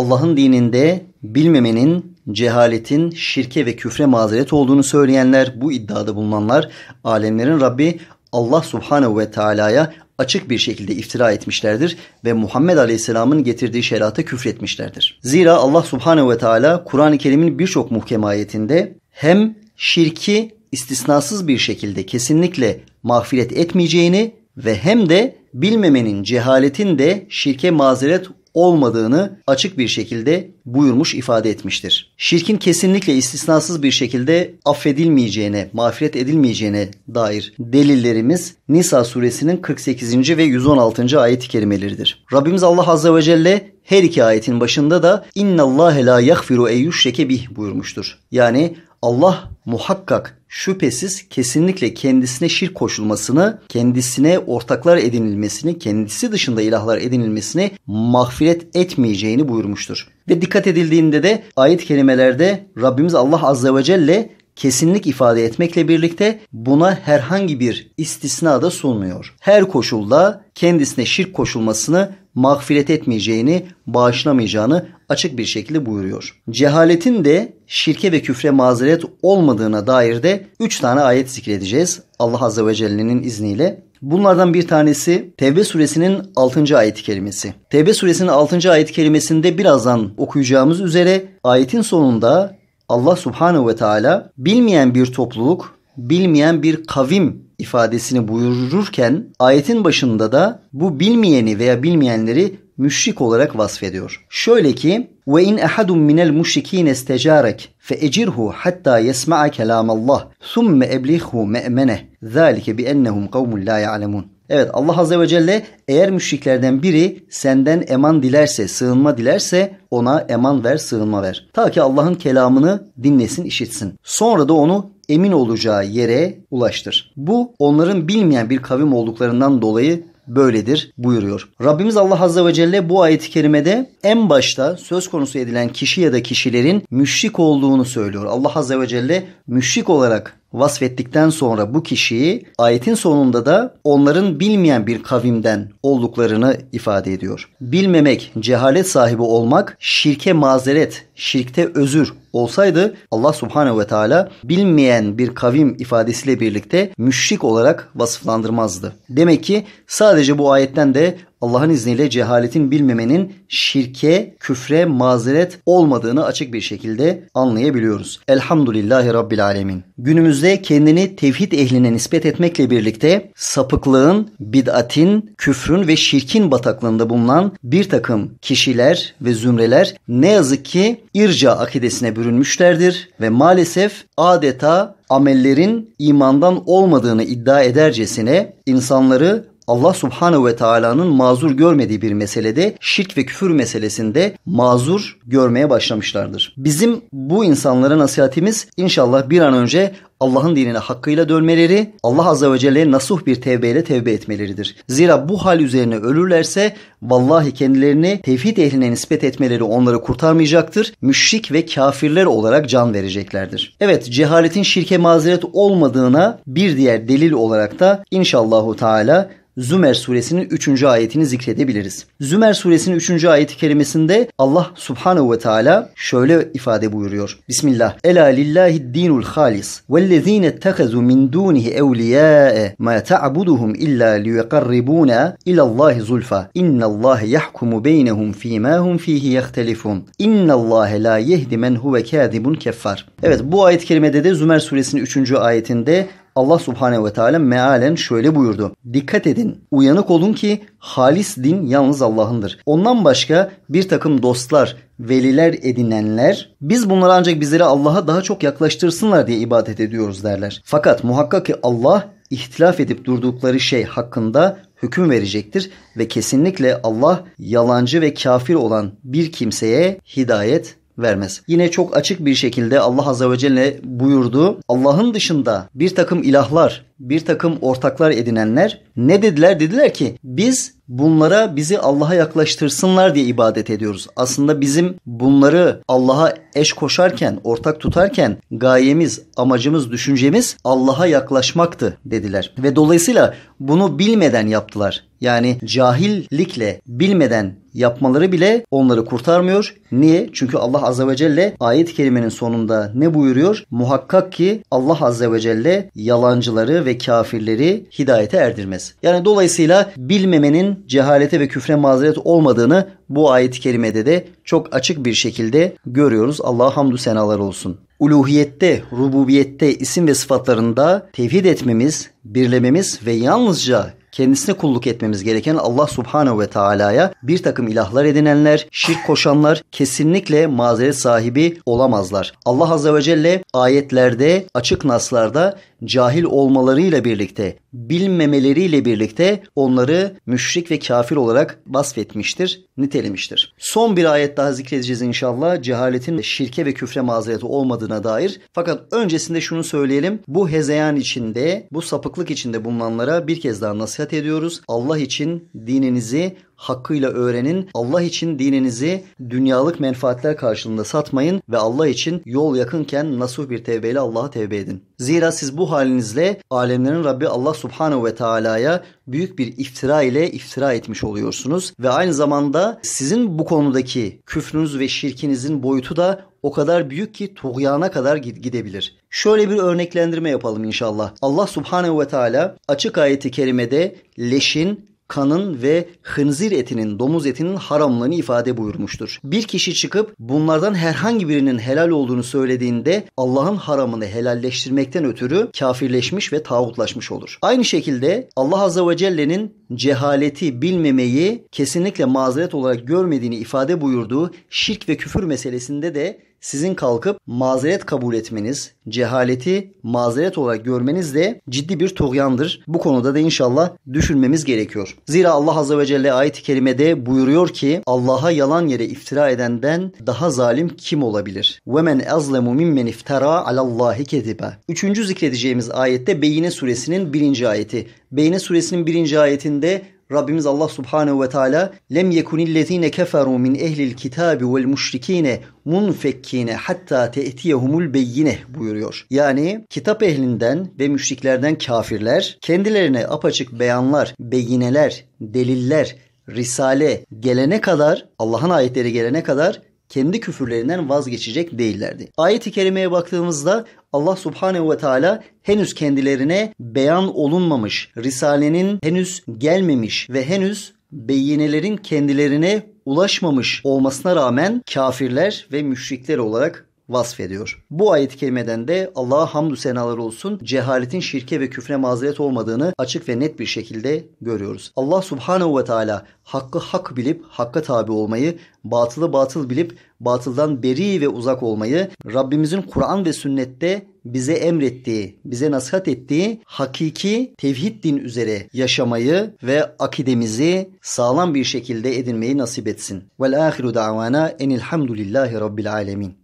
Allah'ın dininde bilmemenin, cehaletin şirke ve küfre mazeret olduğunu söyleyenler, bu iddiada bulunanlar alemlerin Rabbi Allah Subhanahu ve Teala'ya açık bir şekilde iftira etmişlerdir ve Muhammed Aleyhisselam'ın getirdiği şerata küfretmişlerdir. Zira Allah Subhanahu ve Teala Kur'an-ı Kerim'in birçok muhkem ayetinde hem şirki istisnasız bir şekilde kesinlikle mağfiret etmeyeceğini ve hem de bilmemenin, cehaletin de şirke mazeret olmadığını açık bir şekilde buyurmuş ifade etmiştir. Şirkin kesinlikle istisnasız bir şekilde affedilmeyeceğine, mağfiret edilmeyeceğine dair delillerimiz Nisa suresinin 48. ve 116. ayet-i kerimeleridir. Rabbimiz Allah Azze ve Celle her iki ayetin başında da inna Allah la yaghfiru eyyuş şeke bih buyurmuştur. Yani Allah muhakkak şüphesiz kesinlikle kendisine şirk koşulmasını, kendisine ortaklar edinilmesini, kendisi dışında ilahlar edinilmesini mahfiret etmeyeceğini buyurmuştur. Ve dikkat edildiğinde de ayet kelimelerde Rabbimiz Allah Azze ve Celle kesinlik ifade etmekle birlikte buna herhangi bir istisna da sunmuyor. Her koşulda kendisine şirk koşulmasını mağfiret etmeyeceğini, bağışlamayacağını açık bir şekilde buyuruyor. Cehaletin de şirke ve küfre mazeret olmadığına dair de 3 tane ayet zikredeceğiz Allah Azze ve Celle'nin izniyle. Bunlardan bir tanesi Tevbe suresinin 6. ayet kelimesi. kerimesi. Tevbe suresinin 6. ayet kelimesinde birazdan okuyacağımız üzere ayetin sonunda Allah Subhanahu ve Teala bilmeyen bir topluluk, bilmeyen bir kavim ifadesini buyururken ayetin başında da bu bilmeyeni veya bilmeyenleri müşrik olarak vasfediyor. Şöyle ki ve in ahadun minel müşrikin istecarek fe ecirhu hatta yesma'a kelamallah thumme eblighu me'mene zalike bi ennehum kavmun la ya'lemun. Evet Allah Azze ve Celle eğer müşriklerden biri senden eman dilerse, sığınma dilerse ona eman ver, sığınma ver. Ta ki Allah'ın kelamını dinlesin, işitsin. Sonra da onu emin olacağı yere ulaştır. Bu onların bilmeyen bir kavim olduklarından dolayı böyledir buyuruyor. Rabbimiz Allah Azze ve Celle bu ayeti kerimede en başta söz konusu edilen kişi ya da kişilerin müşrik olduğunu söylüyor. Allah Azze ve Celle müşrik olarak vasfettikten sonra bu kişiyi ayetin sonunda da onların bilmeyen bir kavimden olduklarını ifade ediyor. Bilmemek, cehalet sahibi olmak şirke mazeret, şirkte özür olsaydı Allah Subhanehu ve Teala bilmeyen bir kavim ifadesiyle birlikte müşrik olarak vasıflandırmazdı. Demek ki sadece bu ayetten de Allah'ın izniyle cehaletin bilmemenin şirke, küfre, mazeret olmadığını açık bir şekilde anlayabiliyoruz. Elhamdülillahi Rabbil Alemin. Günümüzde kendini tevhid ehline nispet etmekle birlikte sapıklığın, bid'atin, küfrün ve şirkin bataklığında bulunan bir takım kişiler ve zümreler ne yazık ki irca akidesine bürünmüşlerdir ve maalesef adeta amellerin imandan olmadığını iddia edercesine insanları Allah Subhanahu ve Taala'nın mazur görmediği bir meselede şirk ve küfür meselesinde mazur görmeye başlamışlardır. Bizim bu insanlara nasihatimiz inşallah bir an önce Allah'ın dinine hakkıyla dönmeleri, Allah Azze ve Celle'ye nasuh bir tevbeyle tevbe etmeleridir. Zira bu hal üzerine ölürlerse vallahi kendilerini tevhid ehline nispet etmeleri onları kurtarmayacaktır. Müşrik ve kafirler olarak can vereceklerdir. Evet cehaletin şirke mazeret olmadığına bir diğer delil olarak da inşallahu teala Zümer suresinin 3. ayetini zikredebiliriz. Zümer suresinin 3. ayeti kerimesinde Allah Subhanahu ve teala şöyle ifade buyuruyor. Bismillah. Ela lillahi dinul halis. Vellezine وَالَّذ۪ينَ اتَّخَذُوا مِنْ دُونِهِ اَوْلِيَاءَ مَا تَعْبُدُهُمْ اِلَّا لِيَقَرِّبُونَ اِلَى اللّٰهِ زُلْفَى اِنَّ اللّٰهَ يَحْكُمُ بَيْنَهُمْ ف۪ي مَا هُمْ ف۪يهِ يَخْتَلِفُونَ اِنَّ اللّٰهَ لَا يَهْدِ مَنْ هُوَ كَاذِبٌ كَفَّارٌ Evet bu ayet kerimede de Zümer suresinin 3. ayetinde Allah Subhanahu ve Teala mealen şöyle buyurdu. Dikkat edin, uyanık olun ki halis din yalnız Allah'ındır. Ondan başka bir takım dostlar, veliler edinenler biz bunları ancak bizleri Allah'a daha çok yaklaştırsınlar diye ibadet ediyoruz derler. Fakat muhakkak ki Allah ihtilaf edip durdukları şey hakkında hüküm verecektir ve kesinlikle Allah yalancı ve kafir olan bir kimseye hidayet vermez. Yine çok açık bir şekilde Allah Azze ve Celle buyurdu. Allah'ın dışında bir takım ilahlar, bir takım ortaklar edinenler ne dediler? Dediler ki biz bunlara bizi Allah'a yaklaştırsınlar diye ibadet ediyoruz. Aslında bizim bunları Allah'a eş koşarken, ortak tutarken gayemiz, amacımız, düşüncemiz Allah'a yaklaşmaktı dediler. Ve dolayısıyla bunu bilmeden yaptılar. Yani cahillikle bilmeden yapmaları bile onları kurtarmıyor. Niye? Çünkü Allah Azze ve Celle ayet-i kerimenin sonunda ne buyuruyor? Muhakkak ki Allah Azze ve Celle yalancıları ve kafirleri hidayete erdirmez. Yani dolayısıyla bilmemenin cehalete ve küfre mazeret olmadığını bu ayet-i kerimede de çok açık bir şekilde görüyoruz. Allah'a hamdü senalar olsun. Uluhiyette, rububiyette, isim ve sıfatlarında tevhid etmemiz, birlememiz ve yalnızca kendisine kulluk etmemiz gereken Allah Subhanahu ve Taala'ya bir takım ilahlar edinenler, şirk koşanlar kesinlikle mazeret sahibi olamazlar. Allah Azze ve Celle ayetlerde, açık naslarda cahil olmalarıyla birlikte, bilmemeleriyle birlikte onları müşrik ve kafir olarak vasfetmiştir, nitelemiştir. Son bir ayet daha zikredeceğiz inşallah. Cehaletin şirke ve küfre mazereti olmadığına dair. Fakat öncesinde şunu söyleyelim. Bu hezeyan içinde, bu sapıklık içinde bulunanlara bir kez daha nasihat ediyoruz. Allah için dininizi hakkıyla öğrenin. Allah için dininizi dünyalık menfaatler karşılığında satmayın ve Allah için yol yakınken nasuh bir tevbeyle Allah'a tevbe edin. Zira siz bu halinizle alemlerin Rabbi Allah Subhanahu ve Taala'ya büyük bir iftira ile iftira etmiş oluyorsunuz ve aynı zamanda sizin bu konudaki küfrünüz ve şirkinizin boyutu da o kadar büyük ki tuğyana kadar gidebilir. Şöyle bir örneklendirme yapalım inşallah. Allah Subhanahu ve Teala açık ayeti kerimede leşin kanın ve hınzir etinin, domuz etinin haramlığını ifade buyurmuştur. Bir kişi çıkıp bunlardan herhangi birinin helal olduğunu söylediğinde Allah'ın haramını helalleştirmekten ötürü kafirleşmiş ve tağutlaşmış olur. Aynı şekilde Allah Azze ve Celle'nin cehaleti bilmemeyi kesinlikle mazeret olarak görmediğini ifade buyurduğu şirk ve küfür meselesinde de sizin kalkıp mazeret kabul etmeniz, cehaleti mazeret olarak görmeniz de ciddi bir tuğyandır. Bu konuda da inşallah düşünmemiz gerekiyor. Zira Allah Azze ve Celle ayet-i kerimede buyuruyor ki Allah'a yalan yere iftira edenden daha zalim kim olabilir? وَمَنْ أَظْلَمُ مِمَّنْ اِفْتَرَى عَلَى اللّٰهِ كَذِبًا Üçüncü zikredeceğimiz ayette Beyine suresinin birinci ayeti. Beyine suresinin birinci ayetinde Rabbimiz Allah Subhanahu ve Teala lem yekunillezine keferu min ehlil kitabi vel müşrikine munfekkine hatta te'tiyehumul beyine buyuruyor. Yani kitap ehlinden ve müşriklerden kafirler kendilerine apaçık beyanlar, beyineler, deliller, risale gelene kadar Allah'ın ayetleri gelene kadar kendi küfürlerinden vazgeçecek değillerdi. Ayet-i kerimeye baktığımızda Allah Subhanahu ve Teala henüz kendilerine beyan olunmamış, risalenin henüz gelmemiş ve henüz beyinelerin kendilerine ulaşmamış olmasına rağmen kafirler ve müşrikler olarak vasfediyor. Bu ayet-i kerimeden de Allah'a hamdü senalar olsun cehaletin şirke ve küfre mazeret olmadığını açık ve net bir şekilde görüyoruz. Allah subhanehu ve teala hakkı hak bilip hakka tabi olmayı, batılı batıl bilip batıldan beri ve uzak olmayı, Rabbimizin Kur'an ve sünnette bize emrettiği, bize nasihat ettiği hakiki tevhid din üzere yaşamayı ve akidemizi sağlam bir şekilde edinmeyi nasip etsin. Vel ahiru davana enilhamdülillahi rabbil alemin.